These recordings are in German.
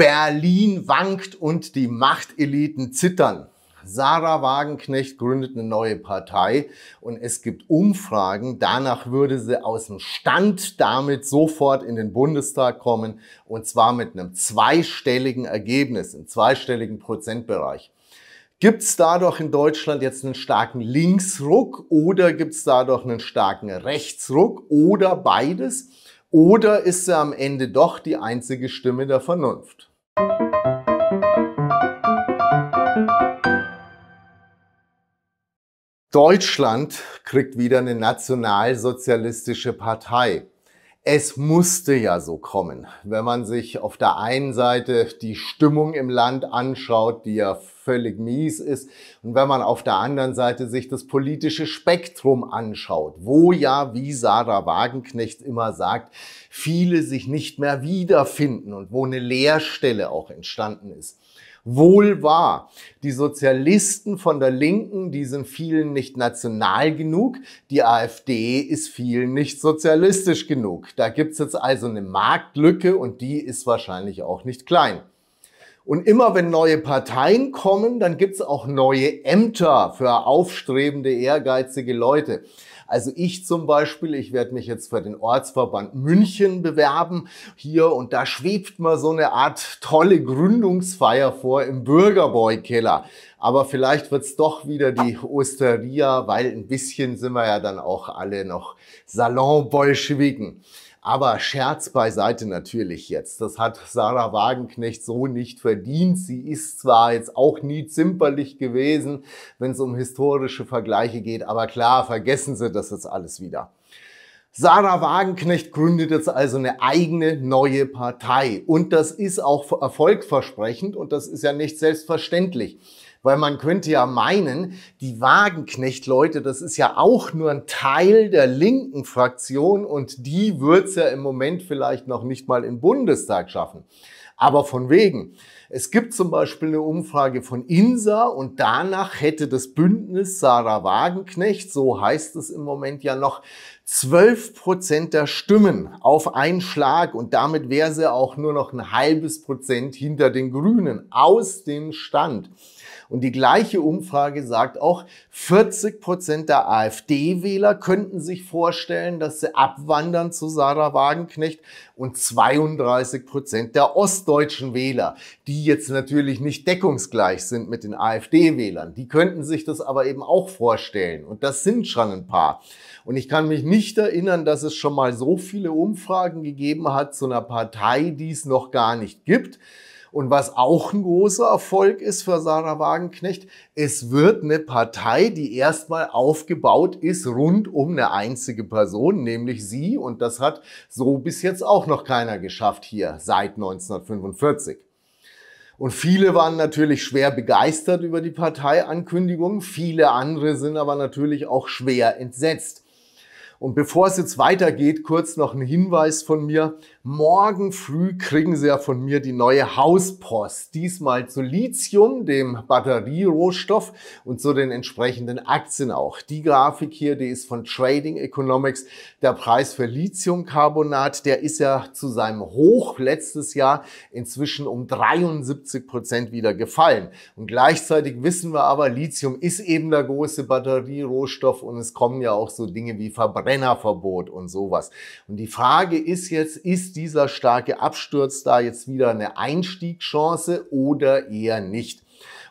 Berlin wankt und die Machteliten zittern. Sarah Wagenknecht gründet eine neue Partei und es gibt Umfragen. Danach würde sie aus dem Stand damit sofort in den Bundestag kommen und zwar mit einem zweistelligen Ergebnis, im zweistelligen Prozentbereich. Gibt es dadurch in Deutschland jetzt einen starken Linksruck oder gibt es dadurch einen starken Rechtsruck oder beides? Oder ist sie am Ende doch die einzige Stimme der Vernunft? Deutschland kriegt wieder eine nationalsozialistische Partei. Es musste ja so kommen, wenn man sich auf der einen Seite die Stimmung im Land anschaut, die ja völlig mies ist, und wenn man auf der anderen Seite sich das politische Spektrum anschaut, wo ja, wie Sarah Wagenknecht immer sagt, viele sich nicht mehr wiederfinden und wo eine Leerstelle auch entstanden ist. Wohl wahr, die Sozialisten von der Linken, die sind vielen nicht national genug, die AfD ist vielen nicht sozialistisch genug. Da gibt's jetzt also eine Marktlücke und die ist wahrscheinlich auch nicht klein. Und immer wenn neue Parteien kommen, dann gibt's auch neue Ämter für aufstrebende, ehrgeizige Leute. Also ich zum Beispiel, ich werde mich jetzt für den Ortsverband München bewerben hier und da schwebt mal so eine Art tolle Gründungsfeier vor im Bürgerboy-Keller. Aber vielleicht wird's doch wieder die Osteria, weil ein bisschen sind wir ja dann auch alle noch Salon-Bolschewiken. Aber Scherz beiseite natürlich jetzt. Das hat Sarah Wagenknecht so nicht verdient. Sie ist zwar jetzt auch nie zimperlich gewesen, wenn es um historische Vergleiche geht, aber klar, vergessen Sie das jetzt alles wieder. Sarah Wagenknecht gründet jetzt also eine eigene neue Partei. Und das ist auch erfolgversprechend und das ist ja nicht selbstverständlich. Weil man könnte ja meinen, die Wagenknecht-Leute, das ist ja auch nur ein Teil der linken Fraktion und die wird's ja im Moment vielleicht noch nicht mal im Bundestag schaffen. Aber von wegen. Es gibt zum Beispiel eine Umfrage von INSA und danach hätte das Bündnis Sarah Wagenknecht, so heißt es im Moment ja noch, 12 Prozent der Stimmen auf einen Schlag und damit wäre sie auch nur noch ein halbes Prozent hinter den Grünen aus dem Stand. Und die gleiche Umfrage sagt auch, 40 Prozent der AfD-Wähler könnten sich vorstellen, dass sie abwandern zu Sarah Wagenknecht und 32 Prozent der ostdeutschen Wähler, die jetzt natürlich nicht deckungsgleich sind mit den AfD-Wählern. Die könnten sich das aber eben auch vorstellen. Und das sind schon ein paar. Und ich kann mich nicht erinnern, dass es schon mal so viele Umfragen gegeben hat zu einer Partei, die es noch gar nicht gibt. Und was auch ein großer Erfolg ist für Sarah Wagenknecht, es wird eine Partei, die erstmal aufgebaut ist rund um eine einzige Person, nämlich sie. Und das hat so bis jetzt auch noch keiner geschafft hier seit 1945. Und viele waren natürlich schwer begeistert über die Parteiankündigung, viele andere sind aber natürlich auch schwer entsetzt. Und bevor es jetzt weitergeht, kurz noch ein Hinweis von mir Morgen früh kriegen Sie ja von mir die neue Hauspost. Diesmal zu Lithium, dem Batterierohstoff und zu den entsprechenden Aktien auch. Die Grafik hier, die ist von Trading Economics. Der Preis für Lithiumcarbonat, der ist ja zu seinem Hoch letztes Jahr inzwischen um 73 Prozent wieder gefallen. Und gleichzeitig wissen wir aber, Lithium ist eben der große Batterierohstoff und es kommen ja auch so Dinge wie Verbrennerverbot und sowas. Und die Frage ist jetzt, ist ist dieser starke Absturz da jetzt wieder eine Einstiegschance oder eher nicht?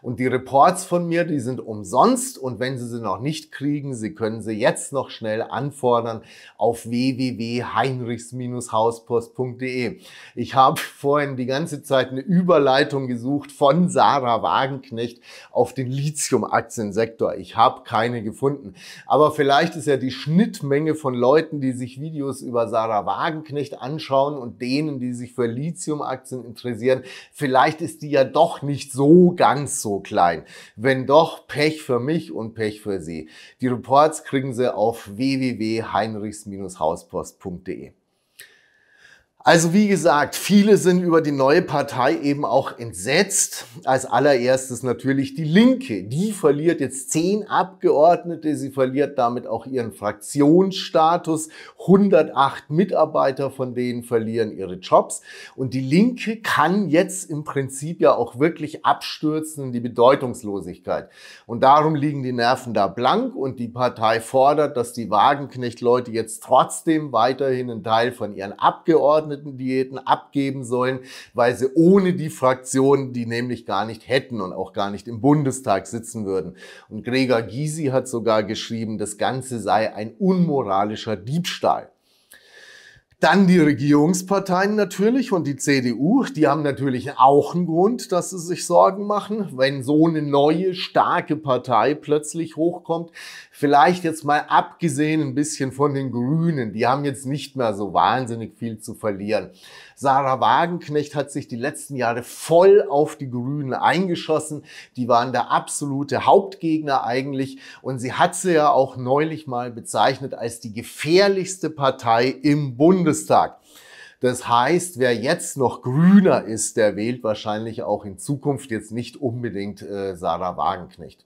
Und die Reports von mir, die sind umsonst und wenn Sie sie noch nicht kriegen, Sie können sie jetzt noch schnell anfordern auf www.heinrichs-hauspost.de. Ich habe vorhin die ganze Zeit eine Überleitung gesucht von Sarah Wagenknecht auf den Lithium-Aktiensektor. Ich habe keine gefunden. Aber vielleicht ist ja die Schnittmenge von Leuten, die sich Videos über Sarah Wagenknecht anschauen und denen, die sich für Lithium-Aktien interessieren, vielleicht ist die ja doch nicht so ganz so so klein? Wenn doch, Pech für mich und Pech für Sie. Die Reports kriegen Sie auf www.heinrichs-hauspost.de. Also wie gesagt, viele sind über die neue Partei eben auch entsetzt. Als allererstes natürlich die Linke. Die verliert jetzt zehn Abgeordnete. Sie verliert damit auch ihren Fraktionsstatus. 108 Mitarbeiter von denen verlieren ihre Jobs. Und die Linke kann jetzt im Prinzip ja auch wirklich abstürzen in die Bedeutungslosigkeit. Und darum liegen die Nerven da blank und die Partei fordert, dass die Wagenknecht-Leute jetzt trotzdem weiterhin einen Teil von ihren Abgeordneten verarbeiteten Diäten abgeben sollen, weil sie ohne die Fraktion die nämlich gar nicht hätten und auch gar nicht im Bundestag sitzen würden. Und Gregor Gysi hat sogar geschrieben, das Ganze sei ein unmoralischer Diebstahl. Dann die Regierungsparteien natürlich und die CDU, die haben natürlich auch einen Grund, dass sie sich Sorgen machen, wenn so eine neue starke Partei plötzlich hochkommt. Vielleicht jetzt mal abgesehen ein bisschen von den Grünen, die haben jetzt nicht mehr so wahnsinnig viel zu verlieren. Sarah Wagenknecht hat sich die letzten Jahre voll auf die Grünen eingeschossen. Die waren der absolute Hauptgegner eigentlich. Und sie hat sie ja auch neulich mal bezeichnet als die gefährlichste Partei im Bundestag. Das heißt, wer jetzt noch grüner ist, der wählt wahrscheinlich auch in Zukunft jetzt nicht unbedingt äh, Sarah Wagenknecht.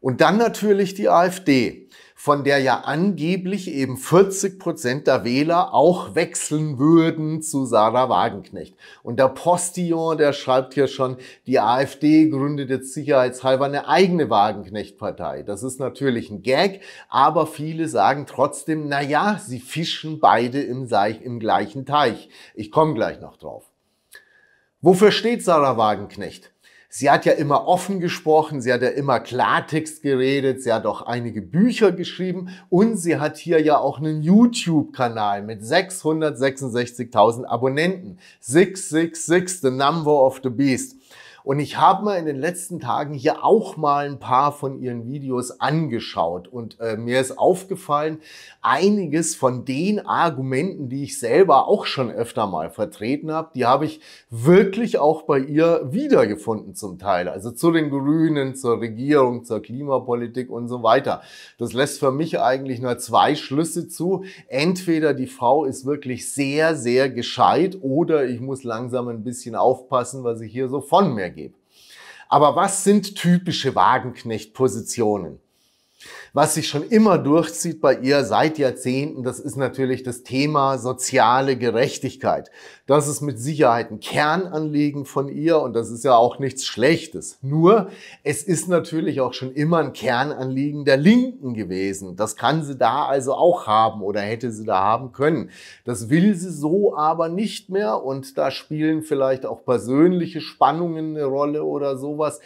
Und dann natürlich die AfD, von der ja angeblich eben 40 Prozent der Wähler auch wechseln würden zu Sarah Wagenknecht. Und der Postillon, der schreibt hier schon, die AfD gründet jetzt sicherheitshalber eine eigene Wagenknecht-Partei. Das ist natürlich ein Gag, aber viele sagen trotzdem, na ja, sie fischen beide im, im gleichen Teich. Ich komme gleich noch drauf. Wofür steht Sarah Wagenknecht? Sie hat ja immer offen gesprochen, sie hat ja immer Klartext geredet, sie hat auch einige Bücher geschrieben und sie hat hier ja auch einen YouTube-Kanal mit 666.000 Abonnenten. 666, the number of the beast. Und ich habe mir in den letzten Tagen hier auch mal ein paar von ihren Videos angeschaut und äh, mir ist aufgefallen, einiges von den Argumenten, die ich selber auch schon öfter mal vertreten habe, die habe ich wirklich auch bei ihr wiedergefunden zum Teil. Also zu den Grünen, zur Regierung, zur Klimapolitik und so weiter. Das lässt für mich eigentlich nur zwei Schlüsse zu. Entweder die Frau ist wirklich sehr, sehr gescheit oder ich muss langsam ein bisschen aufpassen, was ich hier so von mir aber was sind typische Wagenknecht-Positionen? Was sich schon immer durchzieht bei ihr seit Jahrzehnten, das ist natürlich das Thema soziale Gerechtigkeit. Das ist mit Sicherheit ein Kernanliegen von ihr und das ist ja auch nichts Schlechtes. Nur, es ist natürlich auch schon immer ein Kernanliegen der Linken gewesen. Das kann sie da also auch haben oder hätte sie da haben können. Das will sie so aber nicht mehr und da spielen vielleicht auch persönliche Spannungen eine Rolle oder sowas.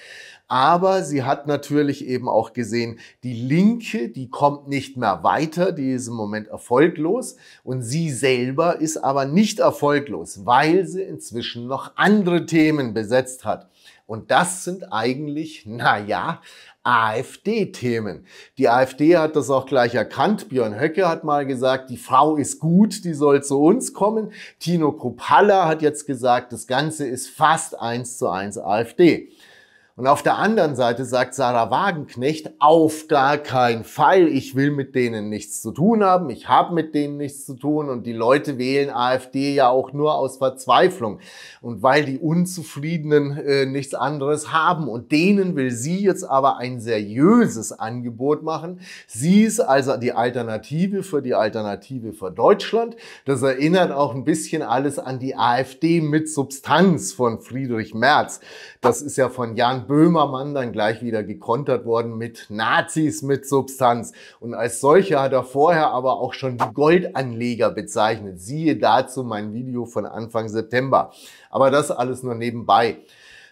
Aber sie hat natürlich eben auch gesehen, die Linke, die kommt nicht mehr weiter, die ist im Moment erfolglos. Und sie selber ist aber nicht erfolglos, weil sie inzwischen noch andere Themen besetzt hat. Und das sind eigentlich, naja, AfD-Themen. Die AfD hat das auch gleich erkannt. Björn Höcke hat mal gesagt, die Frau ist gut, die soll zu uns kommen. Tino Kupala hat jetzt gesagt, das Ganze ist fast eins zu eins AfD. Und auf der anderen Seite sagt Sarah Wagenknecht, auf gar keinen Fall, ich will mit denen nichts zu tun haben, ich habe mit denen nichts zu tun und die Leute wählen AfD ja auch nur aus Verzweiflung und weil die Unzufriedenen äh, nichts anderes haben und denen will sie jetzt aber ein seriöses Angebot machen. Sie ist also die Alternative für die Alternative für Deutschland. Das erinnert auch ein bisschen alles an die AfD mit Substanz von Friedrich Merz. Das ist ja von Jan Böhmermann dann gleich wieder gekontert worden mit Nazis mit Substanz. Und als solcher hat er vorher aber auch schon die Goldanleger bezeichnet. Siehe dazu mein Video von Anfang September. Aber das alles nur nebenbei.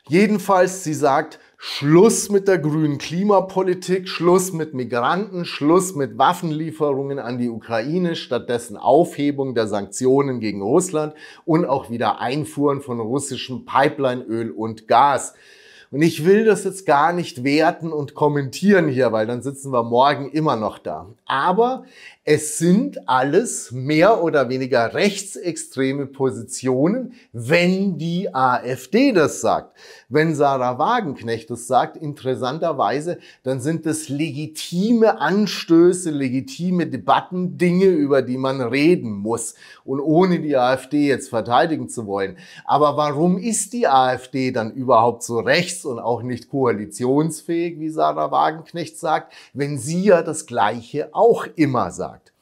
Jedenfalls, sie sagt, Schluss mit der grünen Klimapolitik, Schluss mit Migranten, Schluss mit Waffenlieferungen an die Ukraine, stattdessen Aufhebung der Sanktionen gegen Russland und auch wieder Einfuhren von russischem Pipelineöl und Gas. Und ich will das jetzt gar nicht werten und kommentieren hier, weil dann sitzen wir morgen immer noch da. Aber es sind alles mehr oder weniger rechtsextreme Positionen, wenn die AfD das sagt. Wenn Sarah Wagenknecht das sagt, interessanterweise, dann sind das legitime Anstöße, legitime Debatten, Dinge, über die man reden muss. Und ohne die AfD jetzt verteidigen zu wollen. Aber warum ist die AfD dann überhaupt so rechts? rechts und auch nicht koalitionsfähig, wie Sarah Wagenknecht sagt, wenn sie ja das Gleiche auch immer sagt.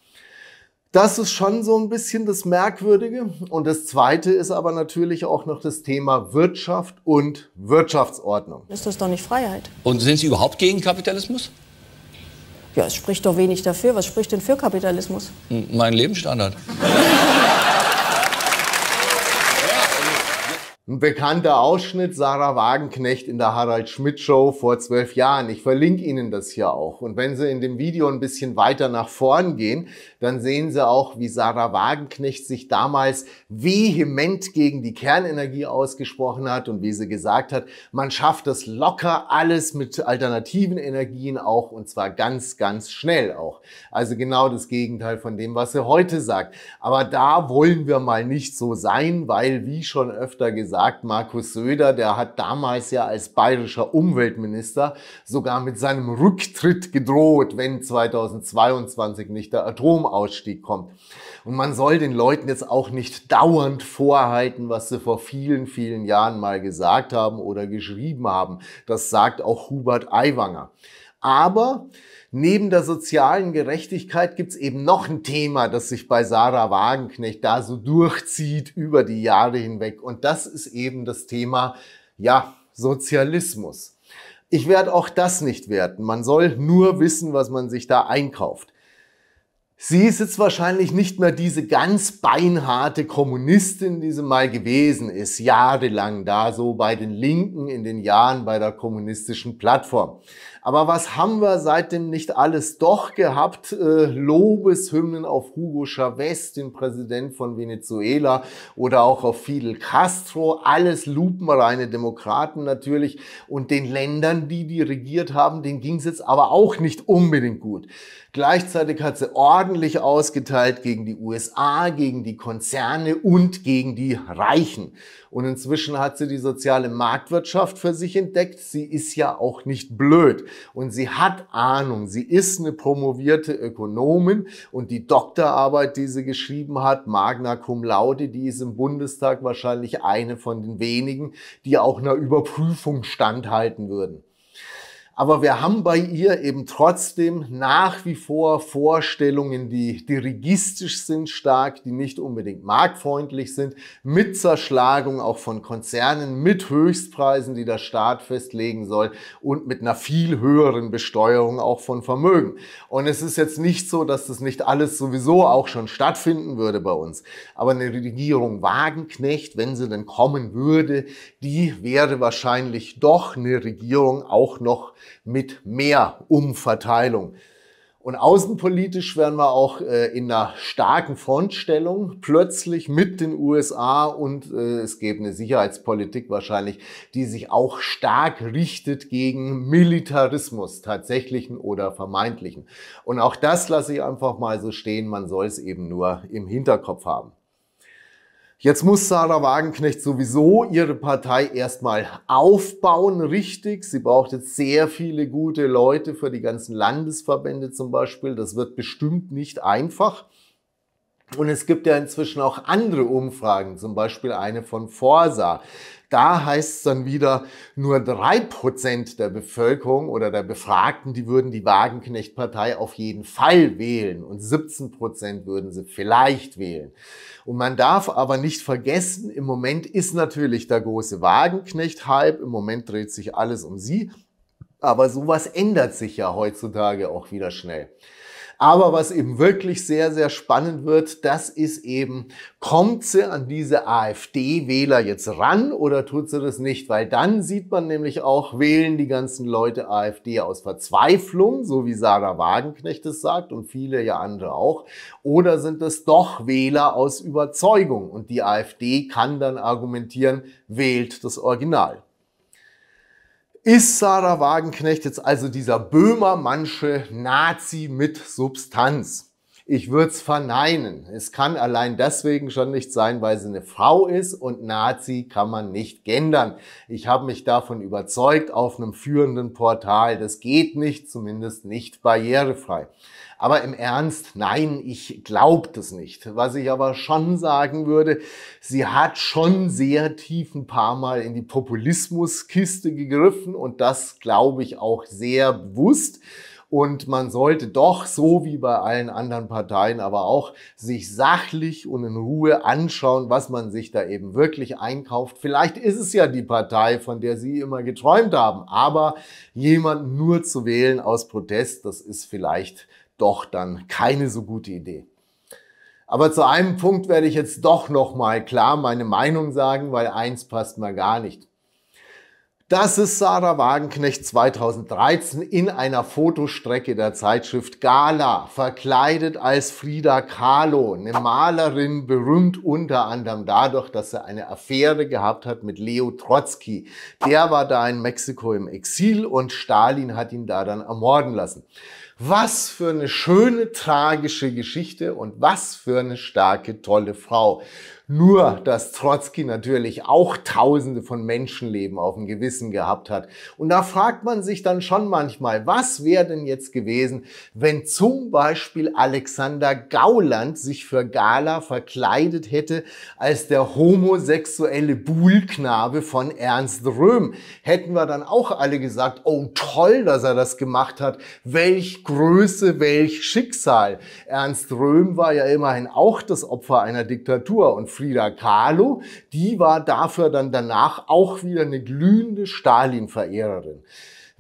Das ist schon so ein bisschen das Merkwürdige. Und das Zweite ist aber natürlich auch noch das Thema Wirtschaft und Wirtschaftsordnung. Ist das doch nicht Freiheit? Und sind Sie überhaupt gegen Kapitalismus? Ja, es spricht doch wenig dafür. Was spricht denn für Kapitalismus? Mein Lebensstandard. Ein bekannter Ausschnitt Sarah Wagenknecht in der Harald Schmidt Show vor zwölf Jahren. Ich verlinke Ihnen das hier auch. Und wenn Sie in dem Video ein bisschen weiter nach vorn gehen, dann sehen Sie auch, wie Sarah Wagenknecht sich damals vehement gegen die Kernenergie ausgesprochen hat und wie sie gesagt hat, man schafft das locker alles mit alternativen Energien auch und zwar ganz, ganz schnell auch. Also genau das Gegenteil von dem, was sie heute sagt. Aber da wollen wir mal nicht so sein, weil wie schon öfter gesagt, sagt Markus Söder, der hat damals ja als bayerischer Umweltminister sogar mit seinem Rücktritt gedroht, wenn 2022 nicht der Atomausstieg kommt. Und man soll den Leuten jetzt auch nicht dauernd vorhalten, was sie vor vielen, vielen Jahren mal gesagt haben oder geschrieben haben. Das sagt auch Hubert Aiwanger. Aber neben der sozialen Gerechtigkeit gibt's eben noch ein Thema, das sich bei Sarah Wagenknecht da so durchzieht über die Jahre hinweg. Und das ist eben das Thema, ja, Sozialismus. Ich werde auch das nicht werten. Man soll nur wissen, was man sich da einkauft. Sie ist jetzt wahrscheinlich nicht mehr diese ganz beinharte Kommunistin, die sie mal gewesen ist, jahrelang da so bei den Linken in den Jahren bei der kommunistischen Plattform. Aber was haben wir seitdem nicht alles doch gehabt? Äh, Lobeshymnen auf Hugo Chavez, den Präsident von Venezuela, oder auch auf Fidel Castro. Alles lupenreine Demokraten natürlich. Und den Ländern, die die regiert haben, denen ging es jetzt aber auch nicht unbedingt gut. Gleichzeitig hat sie ordentlich ausgeteilt gegen die USA, gegen die Konzerne und gegen die Reichen. Und inzwischen hat sie die soziale Marktwirtschaft für sich entdeckt. Sie ist ja auch nicht blöd. Und sie hat Ahnung. Sie ist eine promovierte Ökonomin. Und die Doktorarbeit, die sie geschrieben hat, Magna Cum Laude, die ist im Bundestag wahrscheinlich eine von den wenigen, die auch einer Überprüfung standhalten würden. Aber wir haben bei ihr eben trotzdem nach wie vor Vorstellungen, die dirigistisch sind stark, die nicht unbedingt marktfreundlich sind, mit Zerschlagung auch von Konzernen, mit Höchstpreisen, die der Staat festlegen soll und mit einer viel höheren Besteuerung auch von Vermögen. Und es ist jetzt nicht so, dass das nicht alles sowieso auch schon stattfinden würde bei uns. Aber eine Regierung Wagenknecht, wenn sie denn kommen würde, die wäre wahrscheinlich doch eine Regierung auch noch mit mehr Umverteilung. Und außenpolitisch wären wir auch äh, in einer starken Frontstellung plötzlich mit den USA und äh, es gäbe eine Sicherheitspolitik wahrscheinlich, die sich auch stark richtet gegen Militarismus, tatsächlichen oder vermeintlichen. Und auch das lasse ich einfach mal so stehen, man soll es eben nur im Hinterkopf haben. Jetzt muss Sarah Wagenknecht sowieso ihre Partei erstmal aufbauen, richtig. Sie braucht jetzt sehr viele gute Leute für die ganzen Landesverbände zum Beispiel. Das wird bestimmt nicht einfach. Und es gibt ja inzwischen auch andere Umfragen, zum Beispiel eine von Forsa, da heißt es dann wieder, nur drei Prozent der Bevölkerung oder der Befragten, die würden die Wagenknechtpartei auf jeden Fall wählen und 17 Prozent würden sie vielleicht wählen. Und man darf aber nicht vergessen, im Moment ist natürlich der große Wagenknecht-Hype, im Moment dreht sich alles um sie, aber sowas ändert sich ja heutzutage auch wieder schnell. Aber was eben wirklich sehr, sehr spannend wird, das ist eben, kommt sie an diese AfD-Wähler jetzt ran oder tut sie das nicht? Weil dann sieht man nämlich auch, wählen die ganzen Leute AfD aus Verzweiflung, so wie Sarah Wagenknecht es sagt und viele ja andere auch, oder sind es doch Wähler aus Überzeugung und die AfD kann dann argumentieren, wählt das Original. Ist Sarah Wagenknecht jetzt also dieser Böhmermannsche Nazi mit Substanz? Ich würde es verneinen. Es kann allein deswegen schon nicht sein, weil sie eine Frau ist und Nazi kann man nicht gendern. Ich habe mich davon überzeugt auf einem führenden Portal. Das geht nicht, zumindest nicht barrierefrei. Aber im Ernst, nein, ich glaube das nicht. Was ich aber schon sagen würde, sie hat schon sehr tief ein paar Mal in die Populismuskiste gegriffen und das glaube ich auch sehr bewusst. Und man sollte doch, so wie bei allen anderen Parteien, aber auch sich sachlich und in Ruhe anschauen, was man sich da eben wirklich einkauft. Vielleicht ist es ja die Partei, von der Sie immer geträumt haben, aber jemanden nur zu wählen aus Protest, das ist vielleicht doch dann keine so gute Idee. Aber zu einem Punkt werde ich jetzt doch nochmal klar meine Meinung sagen, weil eins passt mir gar nicht. Das ist Sarah Wagenknecht 2013 in einer Fotostrecke der Zeitschrift Gala, verkleidet als Frida Kahlo, eine Malerin, berühmt unter anderem dadurch, dass sie eine Affäre gehabt hat mit Leo Trotsky. Der war da in Mexiko im Exil und Stalin hat ihn da dann ermorden lassen. Was für eine schöne, tragische Geschichte und was für eine starke, tolle Frau. Nur, dass Trotzki natürlich auch Tausende von Menschenleben auf dem Gewissen gehabt hat. Und da fragt man sich dann schon manchmal, was wäre denn jetzt gewesen, wenn zum Beispiel Alexander Gauland sich für Gala verkleidet hätte als der homosexuelle Buhlknabe von Ernst Röhm? Hätten wir dann auch alle gesagt, oh toll, dass er das gemacht hat. Welch Größe, welch Schicksal. Ernst Röhm war ja immerhin auch das Opfer einer Diktatur und Frida Kahlo, die war dafür dann danach auch wieder eine glühende Stalin-Verehrerin.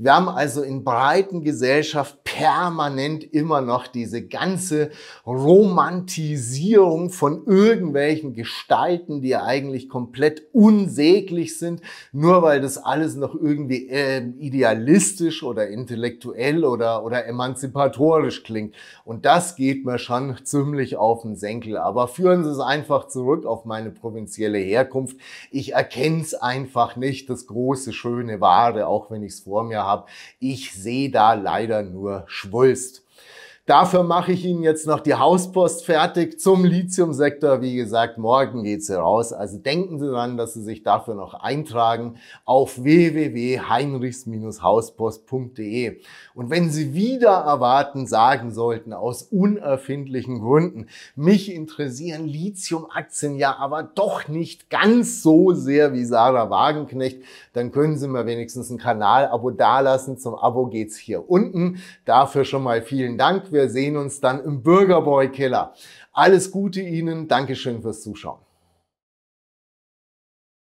Wir haben also in breiten Gesellschaft permanent immer noch diese ganze Romantisierung von irgendwelchen Gestalten, die eigentlich komplett unsäglich sind, nur weil das alles noch irgendwie äh, idealistisch oder intellektuell oder, oder emanzipatorisch klingt. Und das geht mir schon ziemlich auf den Senkel. Aber führen Sie es einfach zurück auf meine provinzielle Herkunft. Ich erkenne es einfach nicht, das große, schöne Wahre, auch wenn ich es vor mir habe habe. Ich sehe da leider nur Schwulst. Dafür mache ich Ihnen jetzt noch die Hauspost fertig zum Lithiumsektor. Wie gesagt, morgen geht sie raus. Also denken Sie daran, dass Sie sich dafür noch eintragen auf www.heinrichs-hauspost.de. Und wenn Sie wieder erwarten sagen sollten, aus unerfindlichen Gründen, mich interessieren Lithiumaktien ja aber doch nicht ganz so sehr wie Sarah Wagenknecht, dann können Sie mir wenigstens ein Kanalabo dalassen. Zum Abo geht's hier unten. Dafür schon mal vielen Dank. Wir sehen uns dann im Bürgerboy Killer. Alles Gute Ihnen. Dankeschön fürs Zuschauen.